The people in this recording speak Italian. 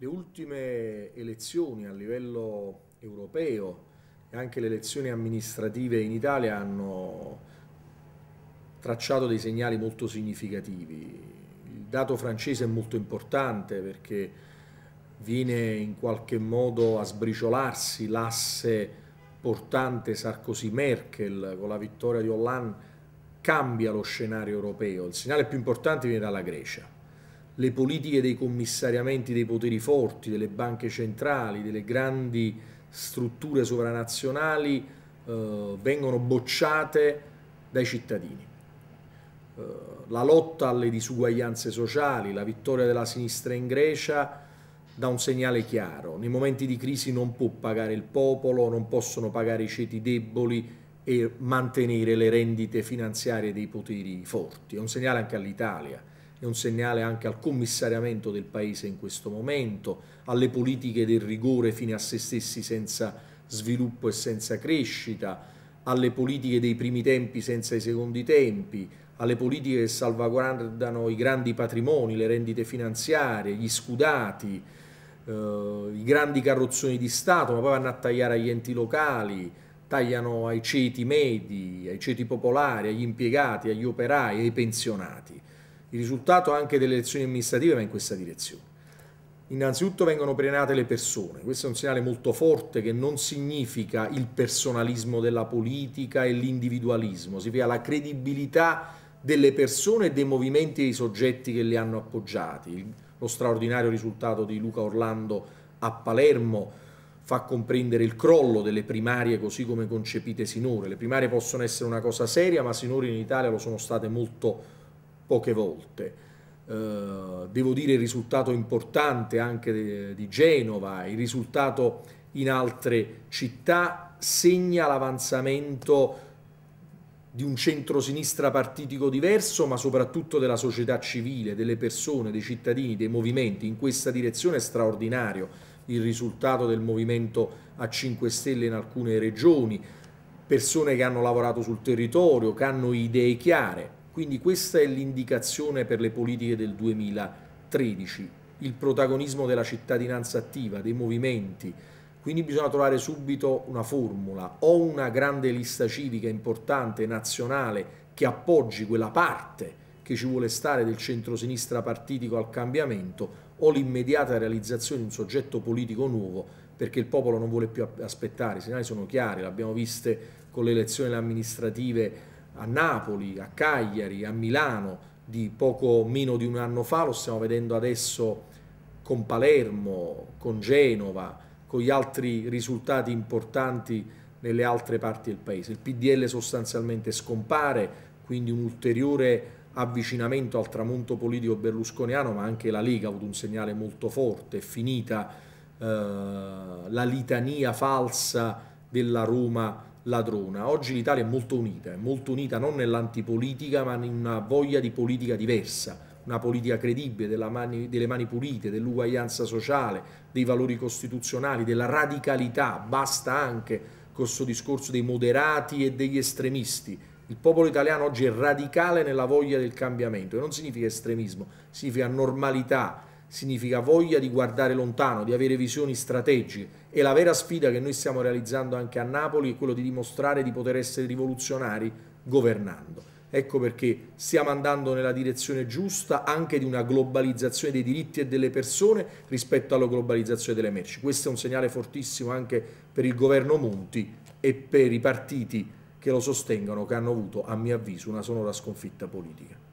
le ultime elezioni a livello europeo e anche le elezioni amministrative in Italia hanno tracciato dei segnali molto significativi. Il dato francese è molto importante perché viene in qualche modo a sbriciolarsi l'asse portante Sarkozy-Merkel con la vittoria di Hollande cambia lo scenario europeo. Il segnale più importante viene dalla Grecia le politiche dei commissariamenti dei poteri forti, delle banche centrali, delle grandi strutture sovranazionali eh, vengono bocciate dai cittadini. Eh, la lotta alle disuguaglianze sociali, la vittoria della sinistra in Grecia dà un segnale chiaro. Nei momenti di crisi non può pagare il popolo, non possono pagare i ceti deboli e mantenere le rendite finanziarie dei poteri forti. È un segnale anche all'Italia è un segnale anche al commissariamento del Paese in questo momento, alle politiche del rigore fine a se stessi senza sviluppo e senza crescita, alle politiche dei primi tempi senza i secondi tempi, alle politiche che salvaguardano i grandi patrimoni, le rendite finanziarie, gli scudati, eh, i grandi carrozzoni di Stato, ma poi vanno a tagliare agli enti locali, tagliano ai ceti medi, ai ceti popolari, agli impiegati, agli operai, ai pensionati. Il risultato anche delle elezioni amministrative va in questa direzione. Innanzitutto vengono premiate le persone, questo è un segnale molto forte che non significa il personalismo della politica e l'individualismo, significa la credibilità delle persone e dei movimenti e dei soggetti che le hanno appoggiati. Lo straordinario risultato di Luca Orlando a Palermo fa comprendere il crollo delle primarie così come concepite sinora. Le primarie possono essere una cosa seria, ma sinora in Italia lo sono state molto poche volte. Uh, devo dire il risultato importante anche de, di Genova, il risultato in altre città segna l'avanzamento di un centrosinistra partitico diverso, ma soprattutto della società civile, delle persone, dei cittadini, dei movimenti. In questa direzione è straordinario il risultato del movimento a 5 Stelle in alcune regioni, persone che hanno lavorato sul territorio, che hanno idee chiare quindi questa è l'indicazione per le politiche del 2013, il protagonismo della cittadinanza attiva, dei movimenti. Quindi bisogna trovare subito una formula o una grande lista civica importante, nazionale, che appoggi quella parte che ci vuole stare del centrosinistra partitico al cambiamento o l'immediata realizzazione di un soggetto politico nuovo perché il popolo non vuole più aspettare, i segnali sono chiari, l'abbiamo viste con le elezioni amministrative a Napoli, a Cagliari, a Milano di poco meno di un anno fa, lo stiamo vedendo adesso con Palermo, con Genova, con gli altri risultati importanti nelle altre parti del paese. Il PDL sostanzialmente scompare, quindi un ulteriore avvicinamento al tramonto politico berlusconiano, ma anche la Lega ha avuto un segnale molto forte, è finita eh, la litania falsa della Roma ladrona. Oggi l'Italia è molto unita, è molto unita non nell'antipolitica ma in una voglia di politica diversa, una politica credibile, mani, delle mani pulite, dell'uguaglianza sociale, dei valori costituzionali, della radicalità, basta anche con questo discorso dei moderati e degli estremisti. Il popolo italiano oggi è radicale nella voglia del cambiamento e non significa estremismo, significa normalità, significa voglia di guardare lontano, di avere visioni strategiche e la vera sfida che noi stiamo realizzando anche a Napoli è quello di dimostrare di poter essere rivoluzionari governando. Ecco perché stiamo andando nella direzione giusta anche di una globalizzazione dei diritti e delle persone rispetto alla globalizzazione delle merci. Questo è un segnale fortissimo anche per il governo Monti e per i partiti che lo sostengono, che hanno avuto, a mio avviso, una sonora sconfitta politica.